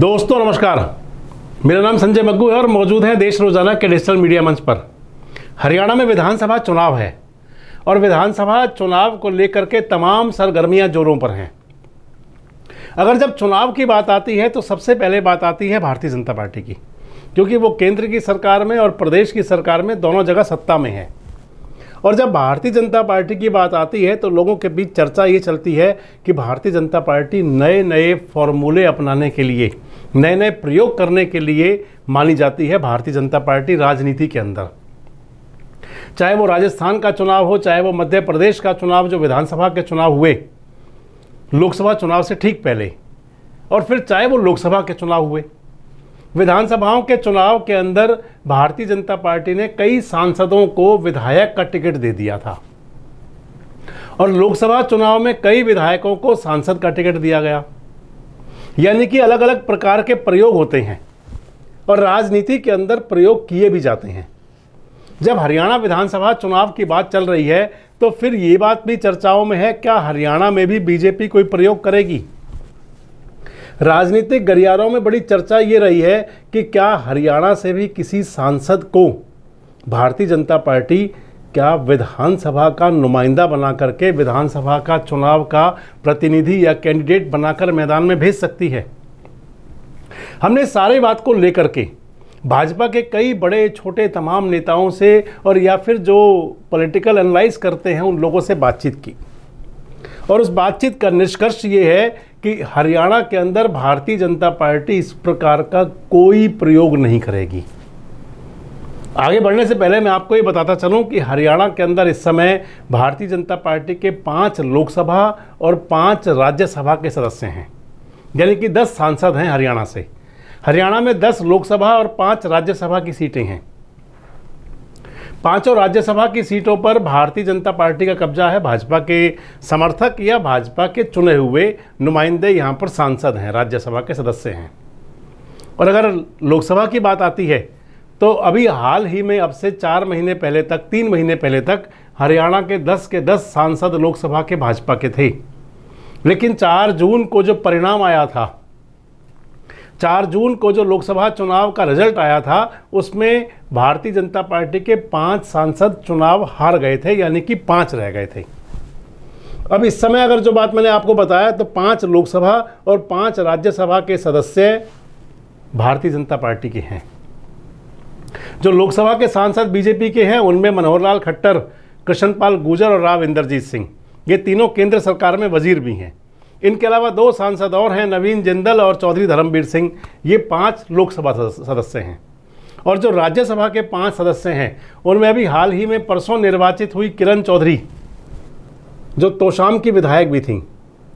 दोस्तों नमस्कार मेरा नाम संजय मग्गू है और मौजूद हैं देश रोजाना के डिजिटल मीडिया मंच पर हरियाणा में विधानसभा चुनाव है और विधानसभा चुनाव को लेकर के तमाम सरगर्मियां जोरों पर हैं अगर जब चुनाव की बात आती है तो सबसे पहले बात आती है भारतीय जनता पार्टी की क्योंकि वो केंद्र की सरकार में और प्रदेश की सरकार में दोनों जगह सत्ता में है और जब भारतीय जनता पार्टी की बात आती है तो लोगों के बीच चर्चा ये चलती है कि भारतीय जनता पार्टी नए नए फॉर्मूले अपनाने के लिए नए नए प्रयोग करने के लिए मानी जाती है भारतीय जनता पार्टी राजनीति के अंदर चाहे वो राजस्थान का चुनाव हो चाहे वो मध्य प्रदेश का चुनाव जो विधानसभा के चुनाव हुए लोकसभा चुनाव से ठीक पहले और फिर चाहे वो लोकसभा के चुनाव हुए विधानसभाओं के चुनाव के अंदर भारतीय जनता पार्टी ने कई सांसदों को विधायक का टिकट दे दिया था और लोकसभा चुनाव में कई विधायकों को सांसद का टिकट दिया गया यानी कि अलग अलग प्रकार के प्रयोग होते हैं और राजनीति के अंदर प्रयोग किए भी जाते हैं जब हरियाणा विधानसभा चुनाव की बात चल रही है तो फिर ये बात भी चर्चाओं में है क्या हरियाणा में भी बीजेपी कोई प्रयोग करेगी राजनीतिक गलियारों में बड़ी चर्चा ये रही है कि क्या हरियाणा से भी किसी सांसद को भारतीय जनता पार्टी क्या विधानसभा का नुमाइंदा बना करके विधानसभा का चुनाव का प्रतिनिधि या कैंडिडेट बनाकर मैदान में भेज सकती है हमने सारे बात को लेकर के भाजपा के कई बड़े छोटे तमाम नेताओं से और या फिर जो पॉलिटिकल एनालाइज करते हैं उन लोगों से बातचीत की और उस बातचीत का निष्कर्ष ये है कि हरियाणा के अंदर भारतीय जनता पार्टी इस प्रकार का कोई प्रयोग नहीं करेगी आगे बढ़ने से पहले मैं आपको ये बताता चलूं कि हरियाणा के अंदर इस समय भारतीय जनता पार्टी के पाँच लोकसभा और पाँच राज्यसभा के सदस्य हैं यानी कि दस सांसद हैं हरियाणा से हरियाणा में दस लोकसभा और पाँच राज्यसभा की सीटें हैं पांचों राज्यसभा की सीटों पर भारतीय जनता पार्टी का कब्जा है भाजपा के समर्थक या भाजपा के चुने हुए नुमाइंदे यहाँ पर सांसद हैं राज्यसभा के सदस्य हैं और अगर लोकसभा की बात आती है तो अभी हाल ही में अब से चार महीने पहले तक तीन महीने पहले तक हरियाणा के दस के दस सांसद लोकसभा के भाजपा के थे लेकिन चार जून को जो परिणाम आया था चार जून को जो लोकसभा चुनाव का रिजल्ट आया था उसमें भारतीय जनता पार्टी के पांच सांसद चुनाव हार गए थे यानी कि पांच रह गए थे अब इस समय अगर जो बात मैंने आपको बताया तो पांच लोकसभा और पांच राज्यसभा के सदस्य भारतीय जनता पार्टी के हैं जो लोकसभा के सांसद बीजेपी के हैं उनमें मनोहर लाल खट्टर कृष्णपाल गुजर और राव इंद्रजीत सिंह ये तीनों केंद्र सरकार में वजीर भी हैं इनके अलावा दो सांसद और हैं नवीन जिंदल और चौधरी धर्मवीर सिंह ये पांच लोकसभा सदस्य हैं और जो राज्यसभा के पांच सदस्य हैं उनमें अभी हाल ही में परसों निर्वाचित हुई किरण चौधरी जो तोशाम की विधायक भी थीं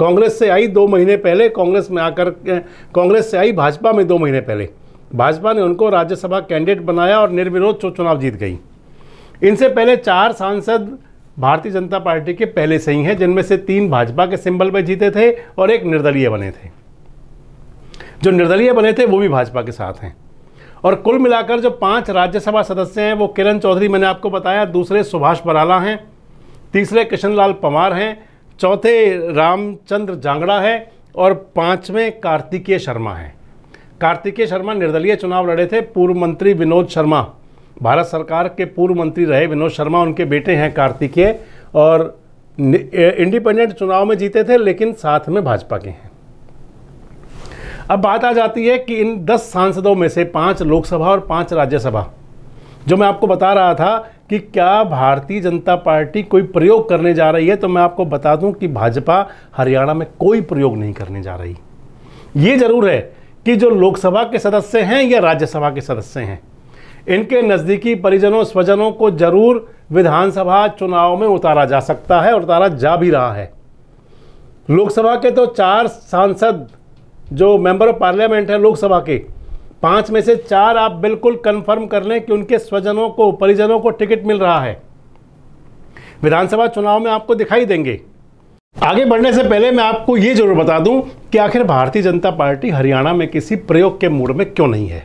कांग्रेस से आई दो महीने पहले कांग्रेस में आकर कांग्रेस से आई भाजपा में दो महीने पहले भाजपा ने उनको राज्यसभा कैंडिडेट बनाया और निर्विरोध चुनाव जीत गई इनसे पहले चार सांसद भारतीय जनता पार्टी के पहले से ही हैं जिनमें से तीन भाजपा के सिंबल पर जीते थे और एक निर्दलीय बने थे जो निर्दलीय बने थे वो भी भाजपा के साथ हैं और कुल मिलाकर जो पांच राज्यसभा सदस्य हैं वो किरण चौधरी मैंने आपको बताया दूसरे सुभाष बराला हैं तीसरे किशन पंवार हैं चौथे रामचंद्र जांगड़ा है और पांचवें कार्तिकेय शर्मा हैं कार्तिकेय शर्मा निर्दलीय चुनाव लड़े थे पूर्व मंत्री विनोद शर्मा भारत सरकार के पूर्व मंत्री रहे विनोद शर्मा उनके बेटे हैं कार्तिकेय और इंडिपेंडेंट चुनाव में जीते थे लेकिन साथ में भाजपा के हैं अब बात आ जाती है कि इन दस सांसदों में से पाँच लोकसभा और पांच राज्यसभा जो मैं आपको बता रहा था कि क्या भारतीय जनता पार्टी कोई प्रयोग करने जा रही है तो मैं आपको बता दूं कि भाजपा हरियाणा में कोई प्रयोग नहीं करने जा रही ये जरूर है कि जो लोकसभा के सदस्य हैं या राज्यसभा के सदस्य हैं इनके नज़दीकी परिजनों स्वजनों को जरूर विधानसभा चुनाव में उतारा जा सकता है और उतारा जा भी रहा है लोकसभा के तो चार सांसद जो मेंबर ऑफ पार्लियामेंट हैं लोकसभा के पांच में से चार आप बिल्कुल कंफर्म कर लें कि उनके स्वजनों को परिजनों को टिकट मिल रहा है विधानसभा चुनाव में आपको दिखाई देंगे आगे बढ़ने से पहले मैं आपको ये जरूर बता दूं कि आखिर भारतीय जनता पार्टी हरियाणा में किसी प्रयोग के मूड में क्यों नहीं है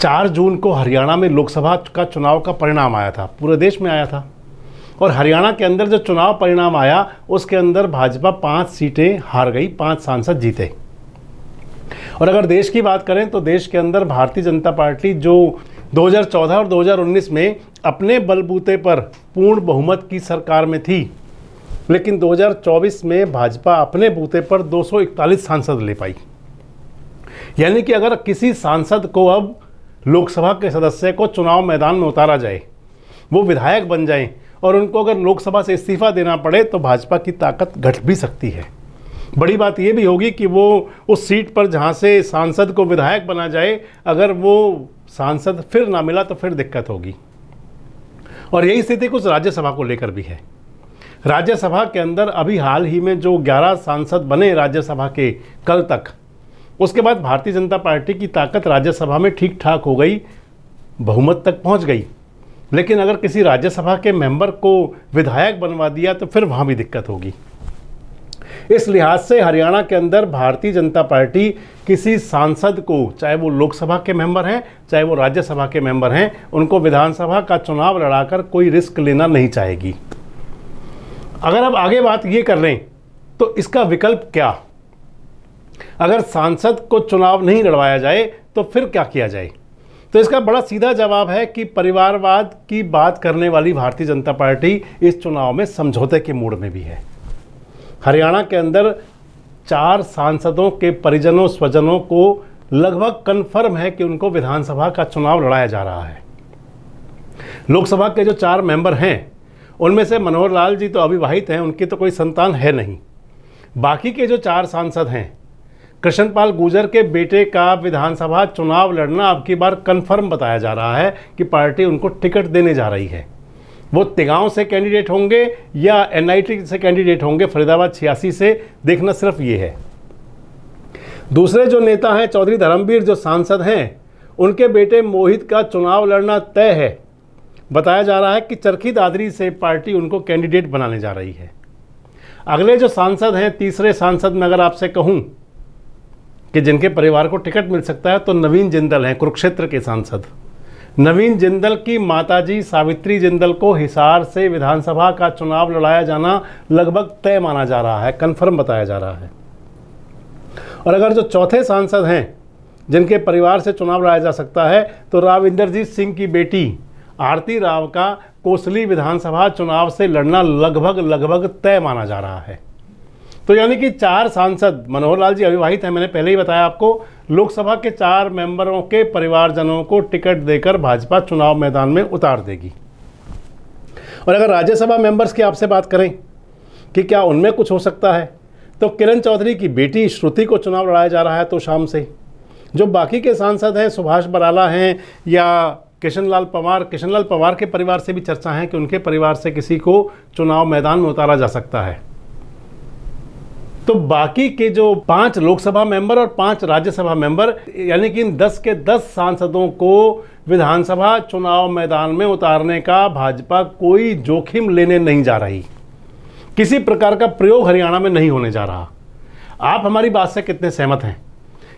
चार जून को हरियाणा में लोकसभा का चुनाव का परिणाम आया था पूरे देश में आया था और हरियाणा के अंदर जो चुनाव परिणाम आया उसके अंदर भाजपा पांच सीटें हार गई पांच सांसद जीते और अगर देश की बात करें तो देश के अंदर भारतीय जनता पार्टी जो 2014 और 2019 में अपने बलबूते पर पूर्ण बहुमत की सरकार में थी लेकिन 2024 में भाजपा अपने बूते पर 241 सांसद ले पाई यानी कि अगर किसी सांसद को अब लोकसभा के सदस्य को चुनाव मैदान में उतारा जाए वो विधायक बन जाए और उनको अगर लोकसभा से इस्तीफा देना पड़े तो भाजपा की ताकत घट भी सकती है बड़ी बात यह भी होगी कि वो उस सीट पर जहाँ से सांसद को विधायक बना जाए अगर वो सांसद फिर ना मिला तो फिर दिक्कत होगी और यही स्थिति कुछ राज्यसभा को लेकर भी है राज्यसभा के अंदर अभी हाल ही में जो 11 सांसद बने राज्यसभा के कल तक उसके बाद भारतीय जनता पार्टी की ताकत राज्यसभा में ठीक ठाक हो गई बहुमत तक पहुंच गई लेकिन अगर किसी राज्यसभा के मेंबर को विधायक बनवा दिया तो फिर वहाँ भी दिक्कत होगी इस लिहाज से हरियाणा के अंदर भारतीय जनता पार्टी किसी सांसद को चाहे वो लोकसभा के मेंबर हैं चाहे वो राज्यसभा के मेंबर हैं उनको विधानसभा का चुनाव लड़ाकर कोई रिस्क लेना नहीं चाहेगी अगर आप आगे बात ये कर लें तो इसका विकल्प क्या अगर सांसद को चुनाव नहीं लड़वाया जाए तो फिर क्या किया जाए तो इसका बड़ा सीधा जवाब है कि परिवारवाद की बात करने वाली भारतीय जनता पार्टी इस चुनाव में समझौते के मूड में भी है हरियाणा के अंदर चार सांसदों के परिजनों स्वजनों को लगभग कन्फर्म है कि उनको विधानसभा का चुनाव लड़ाया जा रहा है लोकसभा के जो चार मेंबर हैं उनमें से मनोहर लाल जी तो अविवाहित हैं उनकी तो कोई संतान है नहीं बाकी के जो चार सांसद हैं कृष्णपाल गुर्जर के बेटे का विधानसभा चुनाव लड़ना अब की बार कन्फर्म बताया जा रहा है कि पार्टी उनको टिकट देने जा रही है वो तिगांव से कैंडिडेट होंगे या एनआईटी से कैंडिडेट होंगे फरीदाबाद छियासी से देखना सिर्फ ये है दूसरे जो नेता हैं चौधरी धर्मवीर जो सांसद हैं उनके बेटे मोहित का चुनाव लड़ना तय है बताया जा रहा है कि चरखी दादरी से पार्टी उनको कैंडिडेट बनाने जा रही है अगले जो सांसद हैं तीसरे सांसद में अगर आपसे कहूं कि जिनके परिवार को टिकट मिल सकता है तो नवीन जिंदल हैं कुरुक्षेत्र के सांसद नवीन जिंदल की माताजी सावित्री जिंदल को हिसार से विधानसभा का चुनाव लड़ाया जाना लगभग तय माना जा रहा है कन्फर्म बताया जा रहा है और अगर जो चौथे सांसद हैं जिनके परिवार से चुनाव लड़ाया जा सकता है तो राविंदरजीत सिंह की बेटी आरती राव का कोसली विधानसभा चुनाव से लड़ना लगभग लगभग तय माना जा रहा है तो यानी कि चार सांसद मनोहर लाल जी अविवाहित हैं मैंने पहले ही बताया आपको लोकसभा के चार मेंबरों के परिवारजनों को टिकट देकर भाजपा चुनाव मैदान में उतार देगी और अगर राज्यसभा मेंबर्स की आपसे बात करें कि क्या उनमें कुछ हो सकता है तो किरण चौधरी की बेटी श्रुति को चुनाव लड़ाया जा रहा है तो शाम से जो बाकी के सांसद हैं सुभाष बराला हैं या किशन लाल पवार किशनलाल पवार के परिवार से भी चर्चा है कि उनके परिवार से किसी को चुनाव मैदान में उतारा जा सकता है तो बाकी के जो पांच लोकसभा मेंबर और पांच राज्यसभा मेंबर यानी कि इन दस के दस सांसदों को विधानसभा चुनाव मैदान में उतारने का भाजपा कोई जोखिम लेने नहीं जा रही किसी प्रकार का प्रयोग हरियाणा में नहीं होने जा रहा आप हमारी बात से कितने सहमत हैं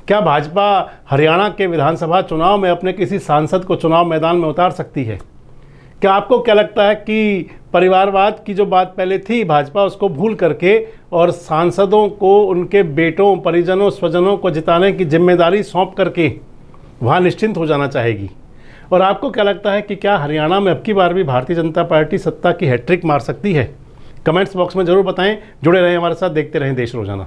क्या भाजपा हरियाणा के विधानसभा चुनाव में अपने किसी सांसद को चुनाव मैदान में उतार सकती है क्या आपको क्या लगता है कि परिवारवाद की जो बात पहले थी भाजपा उसको भूल करके और सांसदों को उनके बेटों परिजनों स्वजनों को जिताने की जिम्मेदारी सौंप करके वहाँ निश्चिंत हो जाना चाहेगी और आपको क्या लगता है कि क्या हरियाणा में अब की बार भी भारतीय जनता पार्टी सत्ता की हैट्रिक मार सकती है कमेंट्स बॉक्स में ज़रूर बताएं जुड़े रहें हमारे साथ देखते रहें देश रोजाना